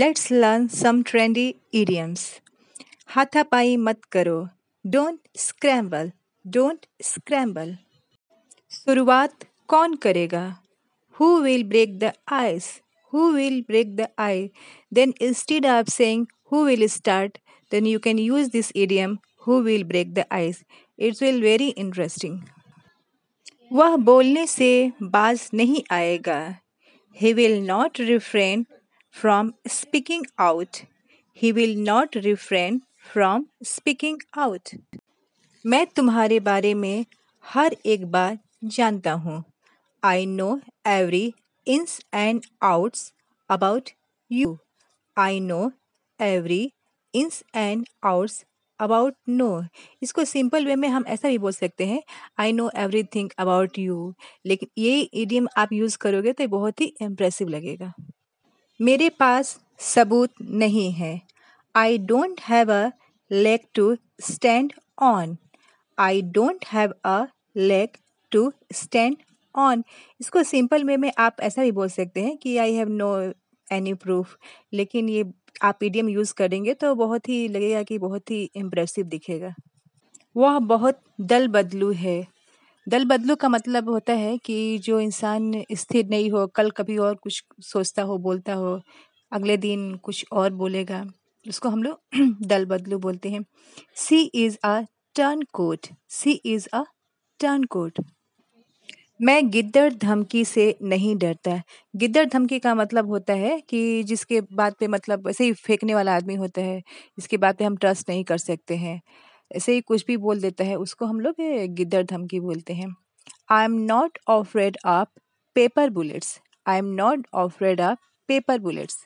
Let's learn some trendy idioms हाथापाई मत करो डोंट स्क्रैम्बल डोंट स्क्रैम्बल शुरुआत कौन करेगा who will break the ice who will break the eye then instead of saying who will start then you can use this idiom who will break the ice it's will very interesting वह बोलने से बाज नहीं आएगा he will not refrain from speaking out. He will not refrain from speaking out. मैं तुम्हारे बारे में हर एक बार जानता हूँ I know every ins and outs about you I know every ins and outs about no इसको सिंपल वे में हम ऐसा भी बोल सकते हैं I know everything about you लेकिन ये ईडियम आप यूज़ करोगे तो बहुत ही इम्प्रेसिव लगेगा मेरे पास सबूत नहीं है I don't have a leg to stand on I don't have a leg to stand on इसको सिंपल वे में आप ऐसा भी बोल सकते हैं कि I have no any proof लेकिन ये आप ईडियम यूज़ करेंगे तो बहुत ही लगेगा कि बहुत ही इम्प्रेसिव दिखेगा वह बहुत दल बदलू है दल बदलू का मतलब होता है कि जो इंसान स्थिर नहीं हो कल कभी और कुछ सोचता हो बोलता हो अगले दिन कुछ और बोलेगा उसको हम लोग दल बदलू बोलते हैं she is a turncoat she is a turncoat मैं गिद्दड़ धमकी से नहीं डरता गिद्दड़ धमकी का मतलब होता है कि जिसके बात पे मतलब ऐसे ही फेंकने वाला आदमी होता है जिसके बात पे हम ट्रस्ट नहीं कर सकते हैं ऐसे ही कुछ भी बोल देता है उसको हम लोग गिद्दर धमकी बोलते हैं I am not afraid of paper bullets I am not afraid of paper bullets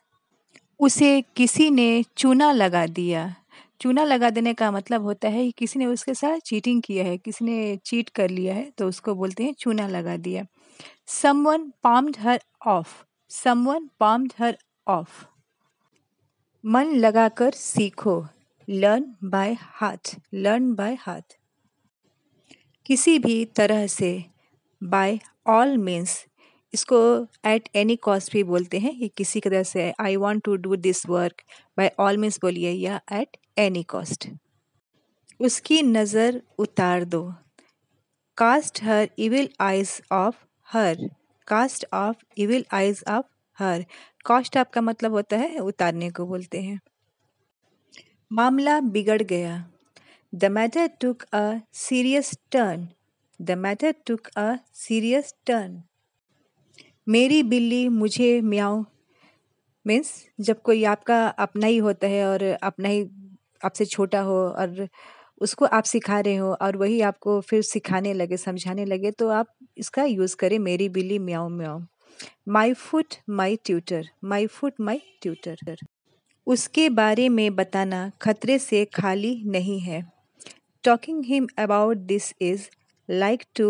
उसे किसी ने चूना लगा दिया चूना लगा देने का मतलब होता है कि किसी ने उसके साथ चीटिंग किया है किसी ने चीट कर लिया है तो उसको बोलते हैं चूना लगा दिया someone palmed her off someone palmed her off मन लगाकर सीखो learn by heart learn by heart किसी भी तरह से बाय ऑल मीन्स इसको एट एनी कॉस्ट भी बोलते हैं ये किसी तरह से I want to do this work by all means बोलिए या एट एनी कॉस्ट उसकी नज़र उतार दो cast her evil eyes off her cast off evil eyes off her cast आपका मतलब होता है उतारने को बोलते हैं मामला बिगड़ गया the matter took a serious turn the matter took a serious turn मेरी बिल्ली मुझे म्याओ मीन्स जब कोई आपका अपना ही होता है और अपना ही आपसे छोटा हो और उसको आप सिखा रहे हो और वही आपको फिर सिखाने लगे समझाने लगे तो आप इसका यूज़ करें मेरी बिल्ली म्याओ म्याओ my foot my tutor my foot my tutor उसके बारे में बताना खतरे से खाली नहीं है talking him about this is like to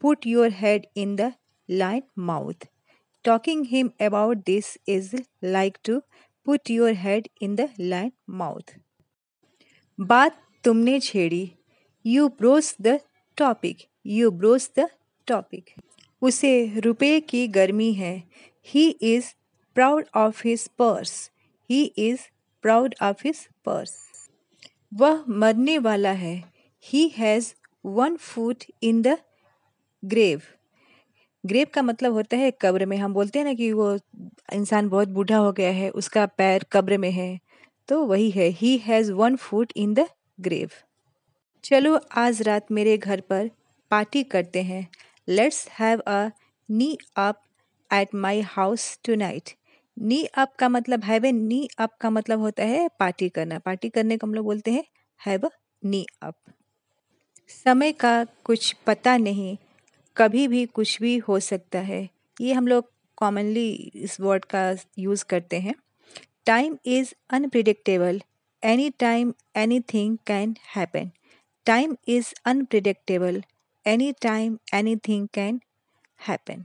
put your head in the lion mouth talking him about this is like to put your head in the lion mouth बात तुमने छेड़ी you broach the topic you broach the topic उसे रुपये की गर्मी है he is proud of his purse he is proud of his purse वह मरने वाला है he has one foot in the grave grave का मतलब होता है कब्र में हम बोलते हैं ना कि वो इंसान बहुत बूढ़ा हो गया है उसका पैर कब्र में है तो वही है he has one foot in the grave चलो आज रात मेरे घर पर पार्टी करते हैं let's have a knee up at my house tonight knee up का मतलब हैव ए नी अप का मतलब होता है पार्टी करना पार्टी करने को हम लोग बोलते हैं हैव नी अप समय का कुछ पता नहीं कभी भी कुछ भी हो सकता है ये हम लोग कॉमनली इस वर्ड का यूज़ करते हैं time is unpredictable any time anything can happen time is unpredictable any time anything can happen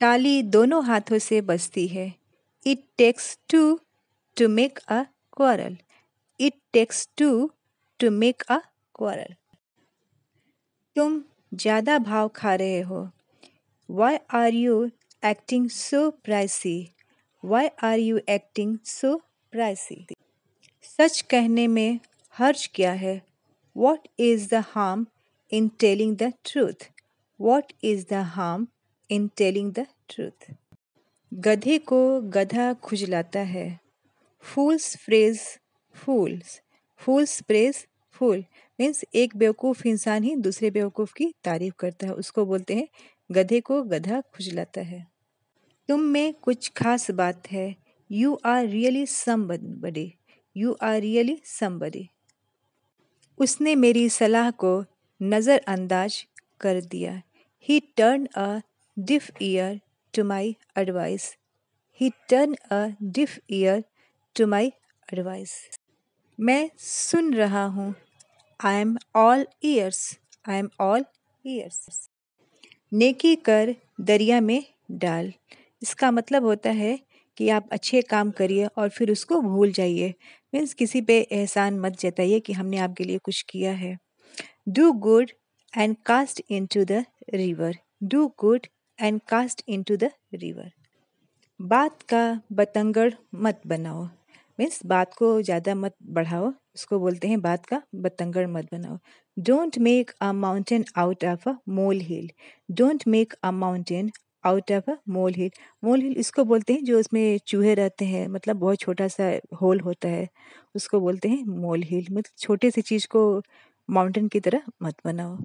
ताली दोनों हाथों से बजती है it takes two to make a quarrel it takes two to make a quarrel तुम ज़्यादा भाव खा रहे हो why are you acting so pricey why are you acting so pricey सच कहने में हर्ज क्या है what is the harm in telling the truth what is the harm in telling the truth गधे को गधा खुजलाता है fools phrase fools fools phrase fool means एक बेवकूफ़ इंसान ही दूसरे बेवकूफ़ की तारीफ करता है उसको बोलते हैं गधे को गधा खुजलाता है तुम में कुछ खास बात है you are really somebody you are really somebody उसने मेरी सलाह को नज़रअंदाज कर दिया he turn a deaf ear to my advice. He turned a deaf ear to my advice. मैं सुन रहा हूँ I am all ears I am all ears नेकी कर दरिया में डाल इसका मतलब होता है कि आप अच्छे काम करिए और फिर उसको भूल जाइए मीन्स किसी पे एहसान मत जताइए कि हमने आपके लिए कुछ किया है do good and cast into the river do good and cast into the river बात का बतंगड़ मत बनाओ मीन्स बात को ज़्यादा मत बढ़ाओ उसको बोलते हैं बात का बतंगड़ मत बनाओ don't make a mountain out of a molehill don't make a mountain out of a molehill molehill इसको बोलते हैं जो उसमें चूहे रहते हैं मतलब बहुत छोटा सा होल होता है उसको बोलते हैं मोल हिल मतलब छोटे से चीज़ को माउंटेन की तरह मत बनाओ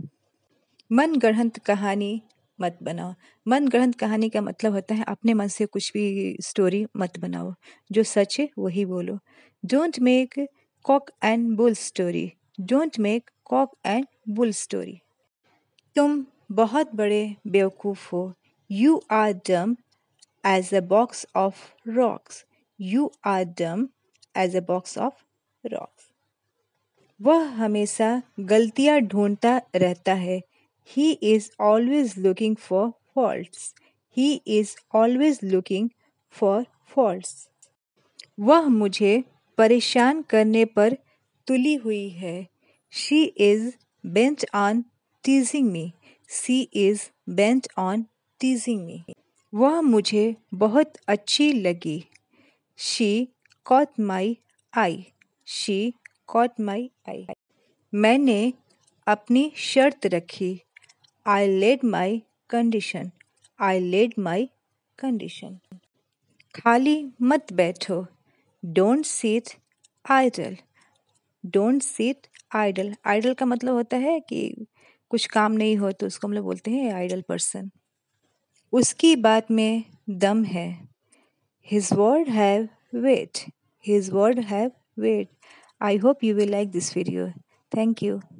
मन गढ़ंत कहानी मत बनाओ मन गढ़ंत कहानी का मतलब होता है अपने मन से कुछ भी स्टोरी मत बनाओ जो सच है वही बोलो don't make cock and bull story don't make cock and bull story तुम बहुत बड़े बेवकूफ़ हो you are dumb as a box of rocks you are dumb as a box of rocks वह हमेशा गलतियाँ ढूंढता रहता है He is always looking for faults. He is always looking for faults. वह मुझे परेशान करने पर तुली हुई है she is bent on teasing me she is bent on teasing me वह मुझे बहुत अच्छी लगी she caught my eye she caught my eye मैंने अपनी शर्त रखी I laid my condition I laid my condition खाली मत बैठो don't sit idle don't sit idle idle का मतलब होता है कि कुछ काम नहीं हो तो उसको हम लोग बोलते हैं आइडल पर्सन उसकी बात में दम है his word have weight his word have weight I hope you will like this video thank you